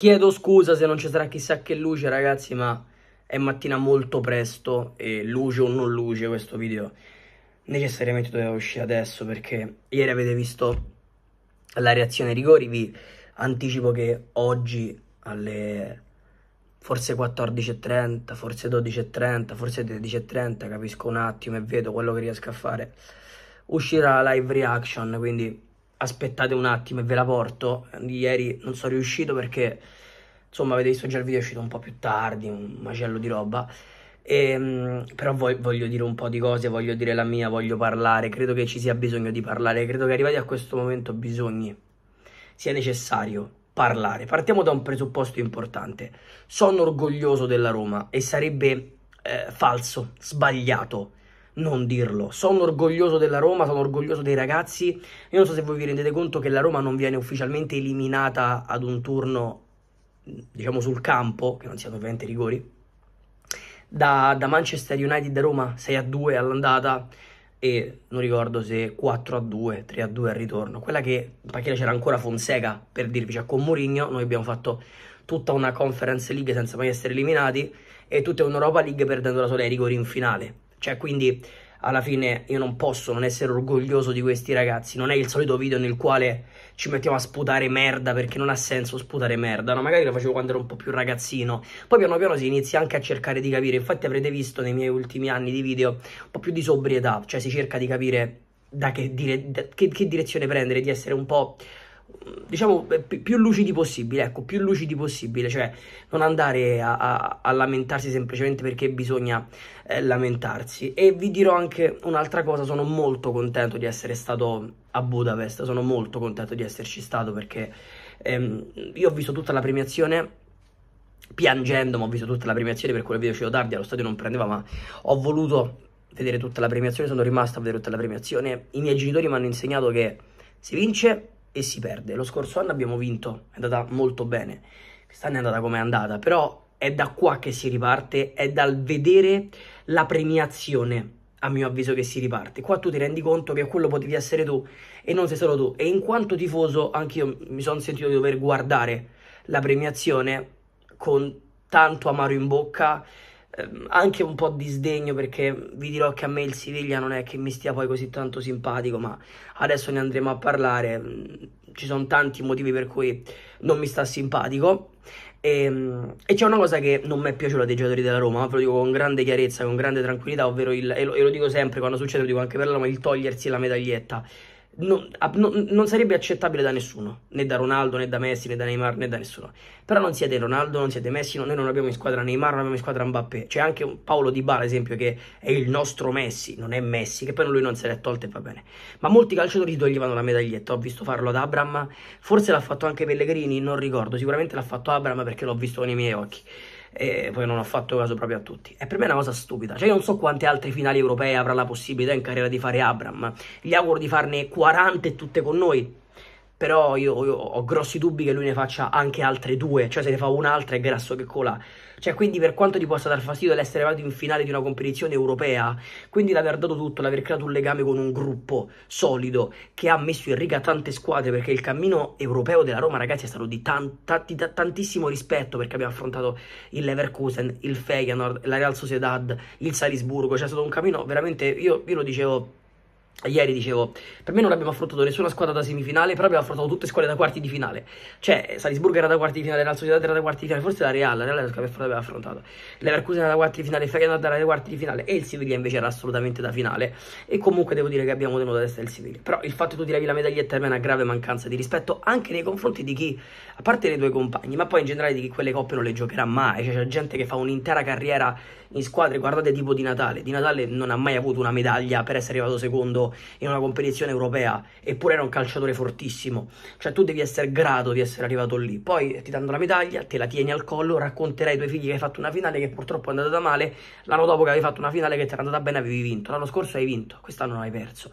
Chiedo scusa se non ci sarà chissà che luce ragazzi ma è mattina molto presto e luce o non luce questo video necessariamente doveva uscire adesso perché ieri avete visto la reazione ai rigori vi anticipo che oggi alle forse 14.30 forse 12.30 forse 13.30 capisco un attimo e vedo quello che riesco a fare uscirà la live reaction quindi aspettate un attimo e ve la porto. Di ieri non sono riuscito perché, insomma, avete visto già il video è uscito un po' più tardi, un macello di roba. E, ehm, però voglio dire un po' di cose, voglio dire la mia, voglio parlare. Credo che ci sia bisogno di parlare. Credo che arrivati a questo momento bisogni, sia necessario parlare. Partiamo da un presupposto importante. Sono orgoglioso della Roma e sarebbe eh, falso, sbagliato non dirlo. Sono orgoglioso della Roma, sono orgoglioso dei ragazzi. Io non so se voi vi rendete conto che la Roma non viene ufficialmente eliminata ad un turno, diciamo sul campo, che non siano ovviamente rigori, da, da Manchester United da Roma 6 a 2 all'andata e non ricordo se 4 a 2, 3 a 2 al ritorno. Quella che in c'era ancora Fonseca per dirvi, cioè con Mourinho noi abbiamo fatto tutta una Conference League senza mai essere eliminati e tutta un'Europa League perdendo la sola ai rigori in finale cioè, quindi alla fine io non posso non essere orgoglioso di questi ragazzi. Non è il solito video nel quale ci mettiamo a sputare merda perché non ha senso sputare merda. No, magari lo facevo quando ero un po' più ragazzino. Poi piano piano si inizia anche a cercare di capire. Infatti avrete visto nei miei ultimi anni di video un po' più di sobrietà, cioè si cerca di capire da che, dire, da che, che direzione prendere, di essere un po' diciamo eh, più lucidi possibile, ecco, più lucidi possibile, cioè non andare a, a, a lamentarsi semplicemente perché bisogna eh, lamentarsi. E vi dirò anche un'altra cosa, sono molto contento di essere stato a Budapest, sono molto contento di esserci stato perché ehm, io ho visto tutta la premiazione piangendo, ma ho visto tutta la premiazione per quello video uscito tardi, allo stadio non prendeva, ma ho voluto vedere tutta la premiazione, sono rimasto a vedere tutta la premiazione. I miei genitori mi hanno insegnato che si vince e si perde. Lo scorso anno abbiamo vinto, è andata molto bene, quest'anno è andata come è andata, però è da qua che si riparte, è dal vedere la premiazione a mio avviso che si riparte. Qua tu ti rendi conto che quello potevi essere tu e non sei solo tu. E in quanto tifoso anch'io mi sono sentito di dover guardare la premiazione con tanto amaro in bocca Ehm, anche un po' di sdegno perché vi dirò che a me il Siviglia non è che mi stia poi così tanto simpatico, ma adesso ne andremo a parlare. Mm, ci sono tanti motivi per cui non mi sta simpatico. E, ehm, e c'è una cosa che non mi è piaciuta dei giocatori della Roma, ve lo dico con grande chiarezza, con grande tranquillità, ovvero il, e lo, e lo dico sempre quando succede, lo dico anche per la Roma, il togliersi la medaglietta non, non, non, sarebbe accettabile da nessuno, né da Ronaldo, né da Messi, né da Neymar, né da nessuno. Però non siete Ronaldo, non siete Messi, noi non abbiamo in squadra Neymar, non abbiamo in squadra Mbappé. C'è anche un Paolo Di Bala, ad esempio, che è il nostro Messi, non è Messi, che poi lui non se l'è tolto e va bene. Ma molti calciatori toglievano la medaglietta, ho visto farlo ad Abram, forse l'ha fatto anche Pellegrini, non ricordo, sicuramente l'ha fatto Abram perché l'ho visto con i miei occhi e poi non ho fatto caso proprio a tutti. E per me è una cosa stupida, cioè io non so quante altre finali europee avrà la possibilità in carriera di fare Abram, gli auguro di farne 40 e tutte con noi, però io, io, ho grossi dubbi che lui ne faccia anche altre due, cioè se ne fa un'altra è grasso che cola. Cioè, quindi per quanto ti possa dar fastidio l'essere arrivato in finale di una competizione europea, quindi l'aver dato tutto, l'aver creato un legame con un gruppo solido che ha messo in riga tante squadre, perché il cammino europeo della Roma, ragazzi, è stato di, tan- di ta- tantissimo rispetto, perché abbiamo affrontato il Leverkusen, il Feyenoord, la Real Sociedad, il Salisburgo, cioè è stato un cammino veramente, io, io lo dicevo Ieri dicevo, per me non abbiamo affrontato nessuna squadra da semifinale, però abbiamo affrontato tutte le squadre da quarti di finale. Cioè, Salisburgo era da quarti di finale, la Sociedad era da quarti di finale, forse la Real, la Real aveva affrontato. Leverkusen era da quarti di finale, Feyenoord era da quarti di finale e il Siviglia invece era assolutamente da finale. E comunque devo dire che abbiamo tenuto a testa il Siviglia. Però il fatto che tu tiravi la medaglietta è una grave mancanza di rispetto anche nei confronti di chi, a parte dei tuoi compagni, ma poi in generale di chi quelle coppe non le giocherà mai. Cioè, c'è gente che fa un'intera carriera in squadre, guardate tipo Di Natale, Di Natale non ha mai avuto una medaglia per essere arrivato secondo in una competizione europea, eppure era un calciatore fortissimo, cioè tu devi essere grato di essere arrivato lì, poi ti danno la medaglia, te la tieni al collo, racconterai ai tuoi figli che hai fatto una finale che purtroppo è andata male, l'anno dopo che avevi fatto una finale che ti era andata bene avevi vinto, l'anno scorso hai vinto, quest'anno non hai perso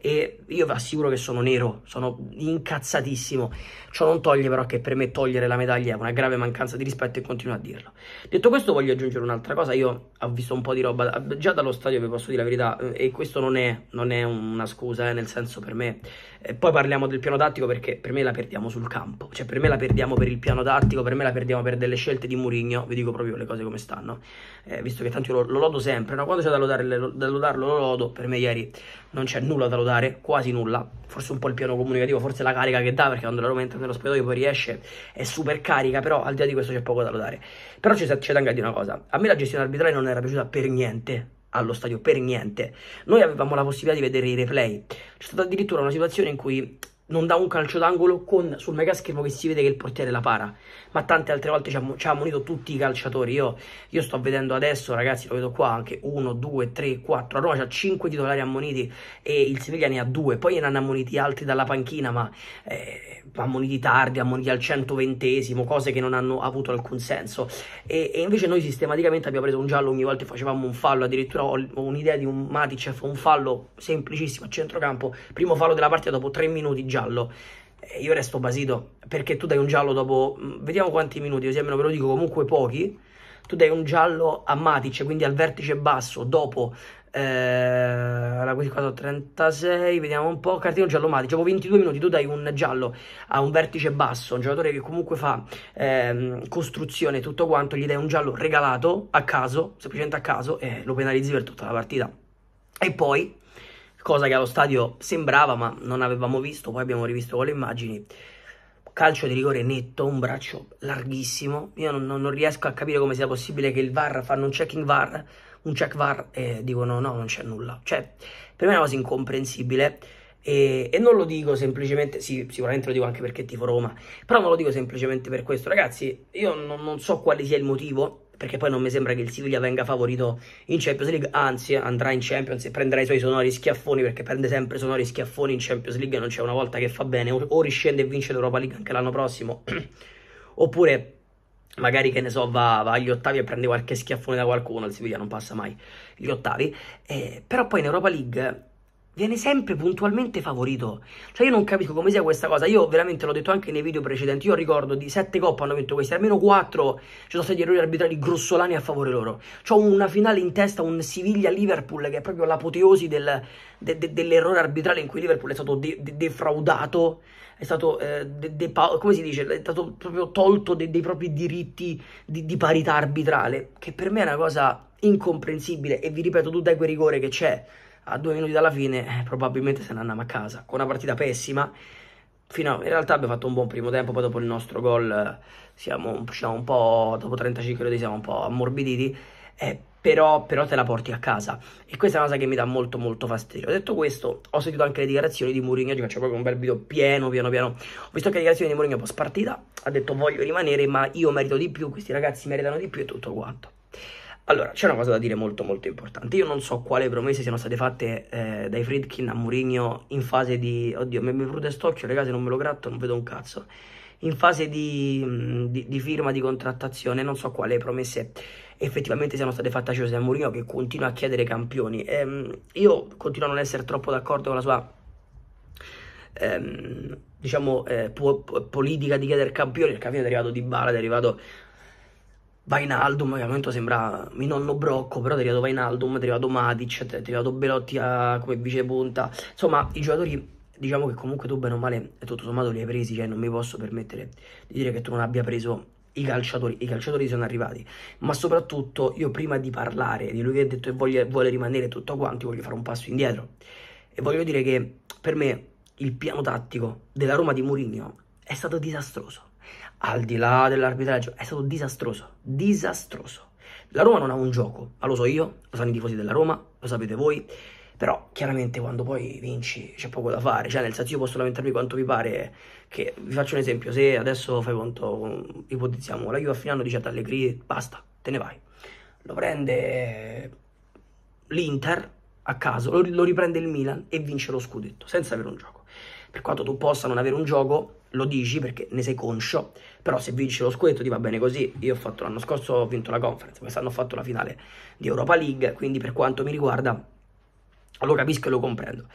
e io vi assicuro che sono nero, sono incazzatissimo. Ciò non toglie però che per me togliere la medaglia è una grave mancanza di rispetto e continuo a dirlo. Detto questo voglio aggiungere un'altra cosa, io ho visto un po' di roba, già dallo stadio vi posso dire la verità eh, e questo non è, non è una scusa, eh, nel senso per me e poi parliamo del piano tattico perché per me la perdiamo sul campo, cioè per me la perdiamo per il piano tattico, per me la perdiamo per delle scelte di Murigno, vi dico proprio le cose come stanno, eh, visto che tanto io lo, lo lodo sempre, no? quando c'è da, lodare, lo, da lodarlo lo lodo, per me ieri non c'è nulla da lodare, quasi nulla, forse un po' il piano comunicativo, forse la carica che dà, perché quando la Roma entra nello spedale poi riesce, è super carica, però al di là di questo c'è poco da lodare. Però c'è, c'è da anche dire una cosa, a me la gestione arbitrale non era piaciuta per niente, allo stadio per niente. Noi avevamo la possibilità di vedere i replay. C'è stata addirittura una situazione in cui non dà un calcio d'angolo con, sul megaschermo che si vede che il portiere la para, ma tante altre volte ci ha, ci ha ammonito tutti i calciatori. Io, io, sto vedendo adesso, ragazzi, lo vedo qua anche 1, 2, 3, 4. A Roma c'ha 5 titolari ammoniti e il Siviglia ne ha 2. Poi ne hanno ammoniti altri dalla panchina, ma eh, ammoniti tardi, ammoniti al 120 cose che non hanno avuto alcun senso. E, e, invece noi sistematicamente abbiamo preso un giallo ogni volta che facevamo un fallo. Addirittura ho, ho un'idea di un Matic, un fallo semplicissimo a centrocampo, primo fallo della partita dopo 3 minuti già giallo. Eh, io resto basito perché tu dai un giallo dopo, mm, vediamo quanti minuti, così almeno ve lo dico comunque pochi. Tu dai un giallo a Matic, quindi al vertice basso, dopo eh, questi 36, vediamo un po', cartino giallo Matic, dopo 22 minuti tu dai un giallo a un vertice basso, un giocatore che comunque fa eh, costruzione tutto quanto, gli dai un giallo regalato a caso, semplicemente a caso e lo penalizzi per tutta la partita. E poi cosa che allo stadio sembrava ma non avevamo visto, poi abbiamo rivisto con le immagini, calcio di rigore netto, un braccio larghissimo, io non, non riesco a capire come sia possibile che il VAR fanno un checking VAR, un check VAR e dicono no, non c'è nulla, cioè per me è una cosa incomprensibile e, e non lo dico semplicemente, sì, sicuramente lo dico anche perché tifo Roma, però non lo dico semplicemente per questo, ragazzi, io non, non so quale sia il motivo, perché poi non mi sembra che il Siviglia venga favorito in Champions League, anzi eh, andrà in Champions e prenderà i suoi sonori schiaffoni, perché prende sempre sonori schiaffoni in Champions League, non c'è una volta che fa bene, o, riscende e vince l'Europa League anche l'anno prossimo, oppure magari che ne so va, va, agli ottavi e prende qualche schiaffone da qualcuno, il Siviglia non passa mai gli ottavi, eh, però poi in Europa League viene sempre puntualmente favorito. Cioè io non capisco come sia questa cosa, io veramente l'ho detto anche nei video precedenti, io ricordo di sette coppe hanno vinto queste. almeno quattro ci sono stati errori arbitrali grossolani a favore loro. C'ho una finale in testa, un Siviglia-Liverpool che è proprio l'apoteosi del, de, de, dell'errore arbitrale in cui Liverpool è stato de, defraudato, è stato, eh, come si dice, è stato proprio tolto dei propri diritti di, di parità arbitrale, che per me è una cosa incomprensibile e vi ripeto tu dai quel rigore che c'è a due minuti dalla fine eh, probabilmente se ne andiamo a casa con una partita pessima fino a, in realtà abbiamo fatto un buon primo tempo poi dopo il nostro gol eh, siamo, siamo un po' dopo 35 minuti siamo un po' ammorbiditi eh, però, però, te la porti a casa e questa è una cosa che mi dà molto molto fastidio detto questo ho sentito anche le dichiarazioni di Mourinho oggi faccio proprio un bel video pieno piano piano ho visto che le dichiarazioni di Mourinho post partita ha detto voglio rimanere ma io merito di più questi ragazzi meritano di più e tutto quanto allora, c'è una cosa da dire molto molto importante. Io non so quale promesse siano state fatte eh, dai Friedkin a Mourinho in fase di... Oddio, mi è venuto stocchio, ragazzi, non me lo gratto, non vedo un cazzo. In fase di, mm, di, di, firma, di contrattazione, non so quale promesse effettivamente siano state fatte a José Mourinho che continua a chiedere campioni. Ehm, io continuo a non essere troppo d'accordo con la sua... Ehm, diciamo, eh, po politica di chiedere campioni, il campione è arrivato di Bala, è arrivato Vainaldum, che al momento sembra mi nonno Brocco, però è arrivato Vainaldum, è arrivato Matic, è arrivato Belotti a, ah, come vicepunta. Insomma, i giocatori, diciamo che comunque tu bene o male, tutto sommato li hai presi, cioè non mi posso permettere di dire che tu non abbia preso i calciatori, i calciatori sono arrivati, ma soprattutto io prima di parlare di lui che ha detto che voglia, vuole rimanere tutto quanti, voglio fare un passo indietro. E voglio dire che per me il piano tattico della Roma di Mourinho è stato disastroso al di là dell'arbitraggio, è stato disastroso, disastroso. La Roma non ha un gioco, ma lo so io, lo sanno i tifosi della Roma, lo sapete voi, però chiaramente quando poi vinci c'è poco da fare, cioè nel senso io posso lamentarmi quanto vi pare, che vi faccio un esempio, se adesso fai conto, ipotizziamo, la Juve a fine anno dice ad Allegri basta, te ne vai, lo prende l'Inter a caso, lo, lo riprende il Milan e vince lo scudetto, senza avere un gioco per quanto tu possa non avere un gioco, lo dici perché ne sei conscio, però se vinci lo scudetto ti va bene così. Io ho fatto l'anno scorso, ho vinto la conference, quest'anno ho fatto la finale di Europa League, quindi per quanto mi riguarda lo capisco e lo comprendo.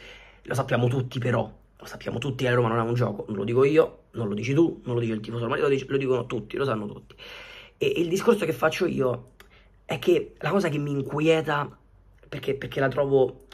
Lo sappiamo tutti però, lo sappiamo tutti che la Roma non ha un gioco, non lo dico io, non lo dici tu, non lo dice il tifoso romano, lo, dic- lo dicono tutti, lo sanno tutti. E, e il discorso che faccio io è che la cosa che mi inquieta, perché, perché la, trovo,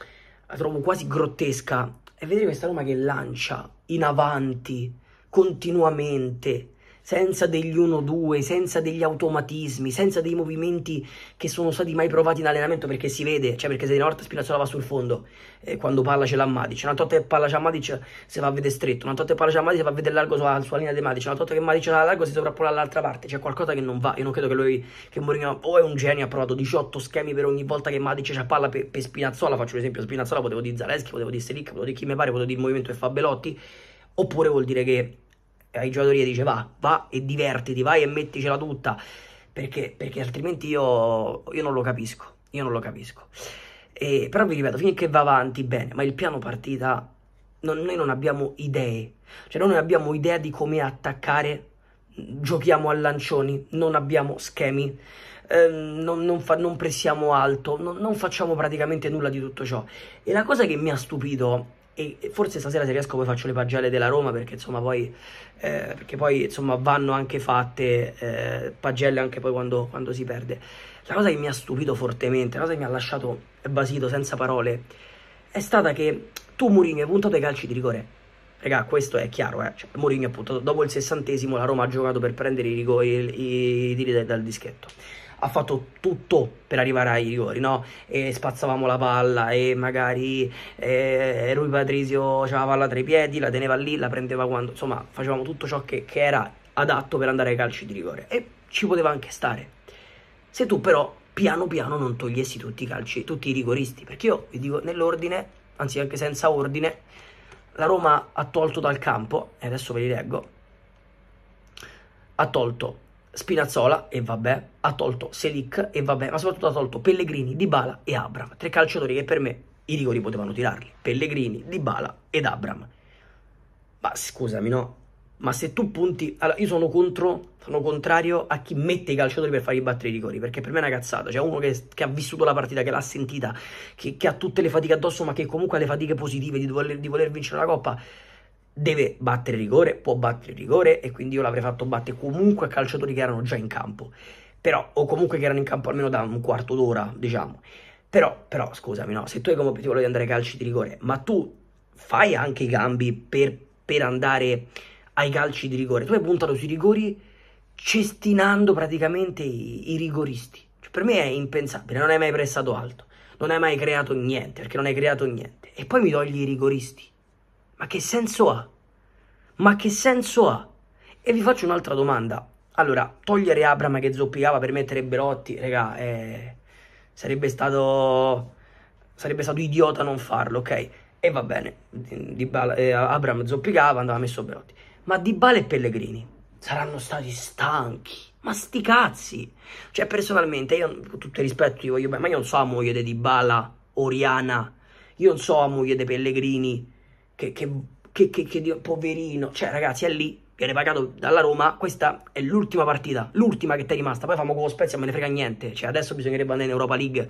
la trovo quasi grottesca, è vedere questa Roma che lancia in avanti continuamente senza degli 1-2, senza degli automatismi, senza dei movimenti che sono stati mai provati in allenamento perché si vede, cioè perché se di norte volta Spinazzola va sul fondo eh, quando parla l'ha l'Ammadic, una totta che parla c'è Ammadic se va a vedere stretto, una totta che parla c'è Ammadic se va a vedere largo sulla, sulla linea di Matic, una totta che Matic la largo si sovrappone all'altra parte, c'è qualcosa che non va, io non credo che lui, che Mourinho o è un genio, ha provato 18 schemi per ogni volta che Matic c'ha palla per, per, Spinazzola, faccio l'esempio, Spinazzola potevo dire Zaleschi, potevo dire Selic, potevo dire chi mi pare, potevo dire il movimento che fa Belotti, oppure vuol dire che ai giocatori dice va, va e divertiti, vai e metticela tutta, perché, perché altrimenti io, io, non lo capisco, io non lo capisco. E, però vi ripeto, finché va avanti bene, ma il piano partita non, noi non abbiamo idee, cioè noi non abbiamo idea di come attaccare, giochiamo a lancioni, non abbiamo schemi, ehm, non, non, fa, non, pressiamo alto, non, non facciamo praticamente nulla di tutto ciò. E la cosa che mi ha stupito e forse stasera se riesco poi faccio le pagelle della Roma perché insomma poi, eh, perché poi insomma, vanno anche fatte eh, pagelle anche poi quando, quando, si perde. La cosa che mi ha stupito fortemente, la cosa che mi ha lasciato basito senza parole, è stata che tu Mourinho hai puntato ai calci di rigore. Raga, questo è chiaro, eh. Cioè, Mourinho ha puntato dopo il sessantesimo, la Roma ha giocato per prendere i rigori, i, i tiri dal dischetto ha fatto tutto per arrivare ai rigori, no? E spazzavamo la palla e magari eh, Rui Patrizio aveva la palla tra i piedi, la teneva lì, la prendeva quando... Insomma, facevamo tutto ciò che, che era adatto per andare ai calci di rigore. E ci poteva anche stare. Se tu però piano piano non togliessi tutti i calci, tutti i rigoristi, perché io vi dico nell'ordine, anzi anche senza ordine, la Roma ha tolto dal campo, e adesso ve li leggo, ha tolto Spinazzola e vabbè, ha tolto Selic e vabbè, ma soprattutto ha tolto Pellegrini, Dybala e Abram, tre calciatori che per me i rigori potevano tirarli, Pellegrini, Dybala ed Abram. Ma scusami, no? Ma se tu punti... Allora, io sono contro, sono contrario a chi mette i calciatori per fargli battere i rigori, perché per me è una cazzata. Cioè, uno che, che ha vissuto la partita, che l'ha sentita, che, che, ha tutte le fatiche addosso, ma che comunque ha le fatiche positive di voler, di voler vincere la Coppa deve battere rigore, può battere rigore e quindi io l'avrei fatto battere comunque a calciatori che erano già in campo, però, o comunque che erano in campo almeno da un quarto d'ora, diciamo. Però, però, scusami, no, se tu hai come obiettivo di andare ai calci di rigore, ma tu fai anche i gambi per, per andare ai calci di rigore, tu hai puntato sui rigori cestinando praticamente i, i rigoristi. Cioè, per me è impensabile, non hai mai prestato alto, non hai mai creato niente, perché non hai creato niente. E poi mi togli i rigoristi. Ma che senso ha? Ma che senso ha? E vi faccio un'altra domanda. Allora, togliere Abram che zoppicava per mettere Belotti, raga, eh, sarebbe stato sarebbe stato idiota non farlo, ok? E va bene, di Bala, eh, Abram zoppicava, andava messo Belotti. Ma Di Bala e Pellegrini saranno stati stanchi. Ma sti cazzi! Cioè, personalmente, io con tutto il rispetto ti voglio bene, ma io non so la moglie di Di Bala, Oriana, io non so la moglie di Pellegrini, che, che, che, che Dio, poverino, cioè ragazzi è lì, viene pagato dalla Roma, questa è l'ultima partita, l'ultima che ti è rimasta, poi famo con lo Spezia, me ne frega niente, cioè adesso bisognerebbe andare in Europa League,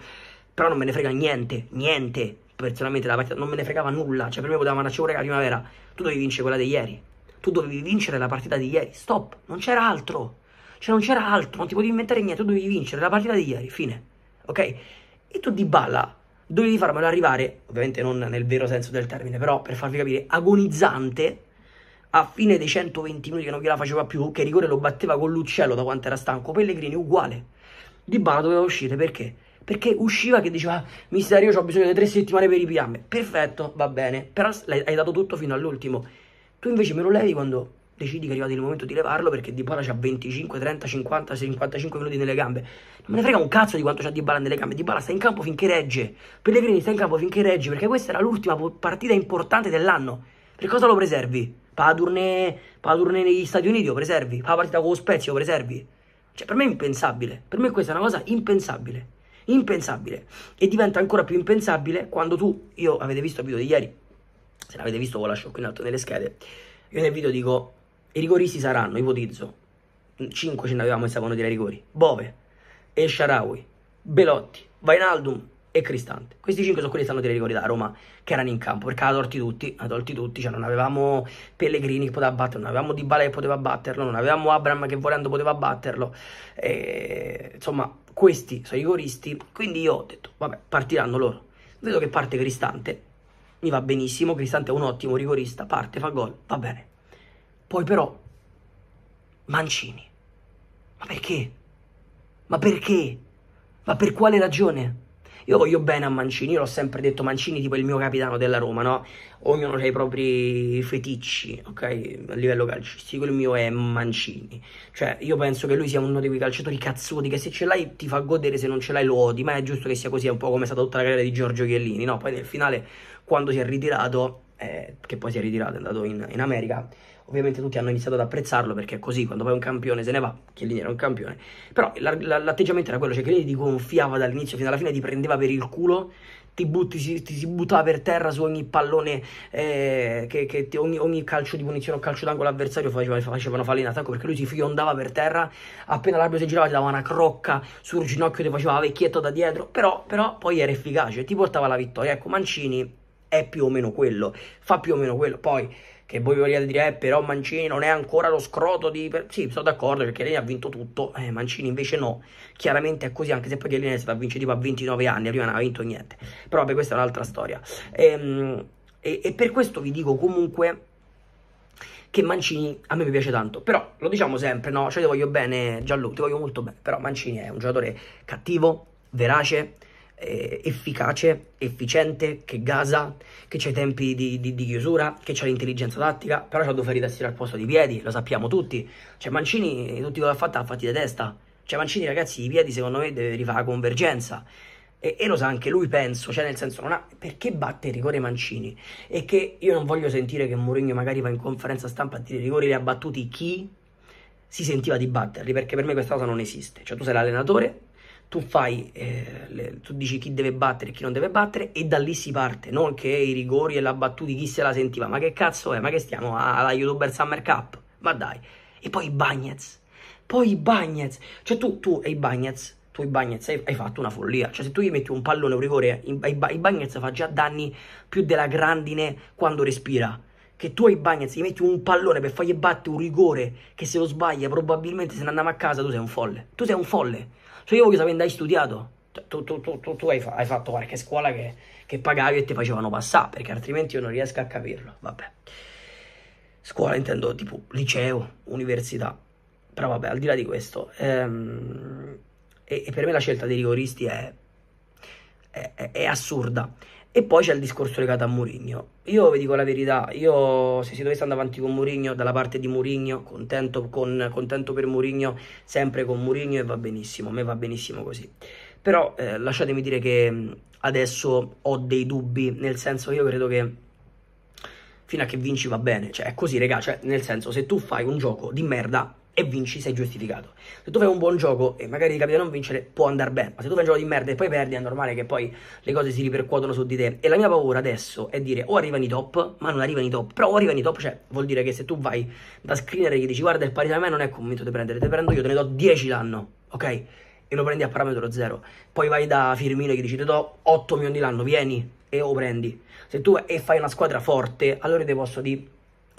però non me ne frega niente, niente, personalmente la partita non me ne fregava nulla, cioè per me potevamo andarci pure la primavera, tu dovevi vincere quella di ieri, tu dovevi vincere la partita di ieri, stop, non c'era altro, cioè non c'era altro, non ti potevi inventare niente, tu dovevi vincere la partita di ieri, fine, ok? E tu di balla dovevi farmelo arrivare, ovviamente non nel vero senso del termine, però per farvi capire, agonizzante a fine dei 120 minuti che non gliela faceva più, che rigore lo batteva con l'uccello da quanto era stanco, Pellegrini uguale. Di Bala doveva uscire perché? Perché usciva che diceva, ah, mister io ho bisogno di tre settimane per i ripiarmi, perfetto, va bene, però hai dato tutto fino all'ultimo. Tu invece me lo levi quando decidi che è arrivato il momento di levarlo perché Di Dybala c'ha 25, 30, 50, 55 minuti nelle gambe. Non me ne frega un cazzo di quanto c'ha Di Dybala nelle gambe. Di Dybala sta in campo finché regge. Pellegrini sta in campo finché regge perché questa era l'ultima partita importante dell'anno. Per cosa lo preservi? Padurne, Padurne negli Stati Uniti lo preservi? Fa la partita con lo Spezia lo preservi? Cioè per me è impensabile. Per me questa è una cosa impensabile. Impensabile. E diventa ancora più impensabile quando tu, io avete visto il video di ieri, se l'avete visto ve lo lascio qui in alto nelle schede, io nel video dico i rigoristi saranno, ipotizzo, 5 ce ne avevamo e sapone dei rigori, Bove, El Belotti, Vainaldum e Cristante. Questi 5 sono quelli che stanno dei rigori da Roma, che erano in campo, perché ha tolti tutti, ha tolti tutti, cioè non avevamo Pellegrini che poteva batterlo, non avevamo Dybala che poteva batterlo, non avevamo Abram che volendo poteva batterlo, e, insomma questi sono i rigoristi, quindi io ho detto, vabbè, partiranno loro. Vedo che parte Cristante, mi va benissimo, Cristante è un ottimo rigorista, parte, fa gol, va bene. Poi però Mancini. Ma perché? Ma perché? Ma per quale ragione? Io voglio bene a Mancini, io l'ho sempre detto, Mancini tipo il mio capitano della Roma, no? Ognuno ha i propri feticci, ok? A livello calcistico il mio è Mancini. Cioè, io penso che lui sia uno di quei calciatori cazzuti che se ce l'hai ti fa godere, se non ce l'hai lo odi, ma è giusto che sia così, è un po' come è stata tutta la carriera di Giorgio Chiellini, no? Poi nel finale, quando si è ritirato, eh, che poi si è ritirato, è andato in, in America, ovviamente tutti hanno iniziato ad apprezzarlo perché è così, quando poi un campione se ne va, Chiellini era un campione, però l'atteggiamento era quello, cioè Chiellini ti gonfiava dall'inizio fino alla fine, ti prendeva per il culo, ti, butti, si, ti si buttava per terra su ogni pallone, eh, che, che ti, ogni, ogni, calcio di punizione o calcio d'angolo avversario faceva, facevano fallo in attacco perché lui si fiondava per terra, appena l'arbitro si girava ti dava una crocca sul ginocchio, ti faceva la vecchietta da dietro, però, però poi era efficace, ti portava alla vittoria. Ecco, Mancini è più o meno quello, fa più o meno quello, poi che voi vogliate dire, eh, però Mancini non è ancora lo scroto di... Sì, sono d'accordo, perché Chiellini ha vinto tutto, eh, Mancini invece no. Chiaramente è così, anche se poi Chiellini è stato vincere tipo a 29 anni, prima non ha vinto niente. Però vabbè, questa è un'altra storia. E, ehm, e, e per questo vi dico comunque che Mancini a me mi piace tanto, però lo diciamo sempre, no? Cioè ti voglio bene Gianluca, ti voglio molto bene, però Mancini è un giocatore cattivo, verace, eh, efficace, efficiente, che gasa, che c'è i tempi di, di, di, chiusura, che c'è l'intelligenza tattica, però c'ha due ferite a stile al posto di piedi, lo sappiamo tutti. Cioè Mancini, tutti quello che ha fatto, ha fatti di testa. Cioè Mancini, ragazzi, i piedi secondo me deve rifare la convergenza. E, e, lo sa anche lui, penso, cioè nel senso non ha perché batte il rigore Mancini e che io non voglio sentire che Mourinho magari va in conferenza stampa a dire i rigori li ha battuti chi si sentiva di batterli, perché per me questa cosa non esiste. Cioè tu sei l'allenatore, tu fai, eh, le, tu dici chi deve battere e chi non deve battere e da lì si parte, non che i rigori e la battuta chi se la sentiva, ma che cazzo è, ma che stiamo alla YouTuber Summer Cup, ma dai, e poi i Bagnets, poi i Bagnets, cioè tu, tu e i Bagnets, tu i Bagnets hai, hai, fatto una follia, cioè se tu gli metti un pallone, un rigore, i, i Bagnets fa già danni più della grandine quando respira, che tu ai Bagnets gli metti un pallone per fargli battere un rigore che se lo sbaglia probabilmente se ne andiamo a casa tu sei un folle, tu sei un folle, cioè io voglio sapere dove hai studiato. Cioè, tu, tu, tu, tu hai, fa- hai, fatto qualche scuola che, che pagavi e ti facevano passare, perché altrimenti io non riesco a capirlo. Vabbè. Scuola intendo tipo liceo, università. Però vabbè, al di là di questo, ehm, e, e, per me la scelta dei rigoristi è, è, è, è assurda. E poi c'è il discorso legato a Mourinho. Io vi dico la verità, io se si dovesse andare avanti con Mourinho, dalla parte di Mourinho, contento, con, contento per Mourinho, sempre con Mourinho e va benissimo, a me va benissimo così. Però eh, lasciatemi dire che mm, adesso ho dei dubbi, nel senso io credo che fino a che vinci va bene, cioè è così regà, cioè nel senso se tu fai un gioco di merda e vinci sei giustificato. Se tu fai un buon gioco e magari ti capita non vincere, può andare bene, ma se tu fai un gioco di merda e poi perdi è normale che poi le cose si ripercuotono su di te. E la mia paura adesso è dire o arrivano i top, ma non arrivano i top, però o arrivano i top, cioè vuol dire che se tu vai da screener e gli dici guarda il pari da me non è convinto di prendere, te prendo io, te ne do 10 l'anno, ok? E lo prendi a parametro zero. Poi vai da Firmino e gli dici te do 8 milioni l'anno, vieni e lo prendi. Se tu e fai una squadra forte, allora ti posso dire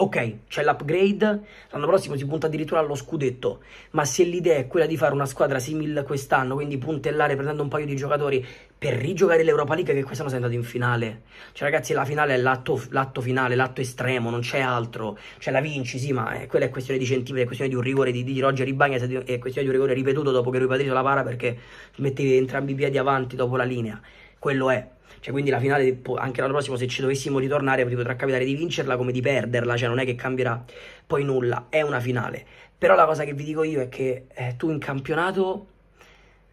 Ok, c'è l'upgrade, l'anno prossimo si punta addirittura allo scudetto, ma se l'idea è quella di fare una squadra simile a quest'anno, quindi puntellare prendendo un paio di giocatori per rigiocare l'Europa League che quest'anno sei andato in finale. Cioè ragazzi, la finale è l'atto, l'atto finale, l'atto estremo, non c'è altro. Cioè la vinci, sì, ma eh, quella è questione di centimetri, è questione di un rigore di, di Roger Ibagna, è questione di un rigore ripetuto dopo che lui Patrizio la para perché mettevi entrambi i piedi avanti dopo la linea quello è. Cioè, quindi la finale, anche l'anno prossimo, se ci dovessimo ritornare, potrà capitare di vincerla come di perderla, cioè non è che cambierà poi nulla, è una finale. Però la cosa che vi dico io è che eh, tu in campionato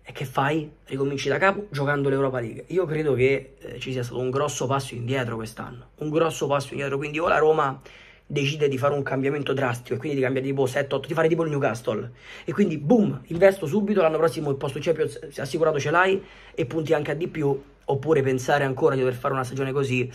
e eh, che fai? Ricominci da capo giocando l'Europa League. Io credo che eh, ci sia stato un grosso passo indietro quest'anno, un grosso passo indietro, quindi o la Roma decide di fare un cambiamento drastico e quindi di cambiare tipo 7-8, di fare tipo il Newcastle e quindi boom, investo subito, l'anno prossimo il posto Champions assicurato ce l'hai e punti anche a di più oppure pensare ancora di dover fare una stagione così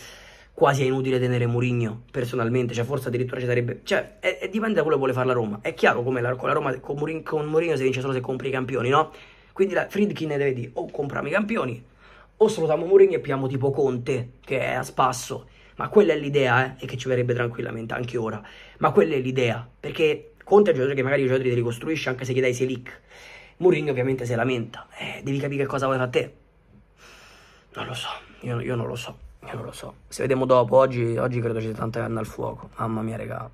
quasi è inutile tenere Murigno personalmente, cioè forse addirittura ci sarebbe, cioè è, è dipende da quello che vuole fare la Roma, è chiaro come la, con la Roma con Murigno, con Murigno si vince solo se compri i campioni, no? Quindi la, Friedkin deve dire o oh, comprami i campioni o salutiamo Murigno e piamo tipo Conte che è a spasso, ma quella è l'idea eh, e che ci verrebbe tranquillamente anche ora, ma quella è l'idea perché Conte è un giocatore che magari i giocatori li ricostruisce anche se gli dai Selic, Murigno ovviamente si lamenta, eh, devi capire che cosa vuoi fare a te. Non lo so, io, io non lo so, io non lo so. Se vediamo dopo, oggi, oggi credo ci sia tanta carne al fuoco. Mamma mia, regà.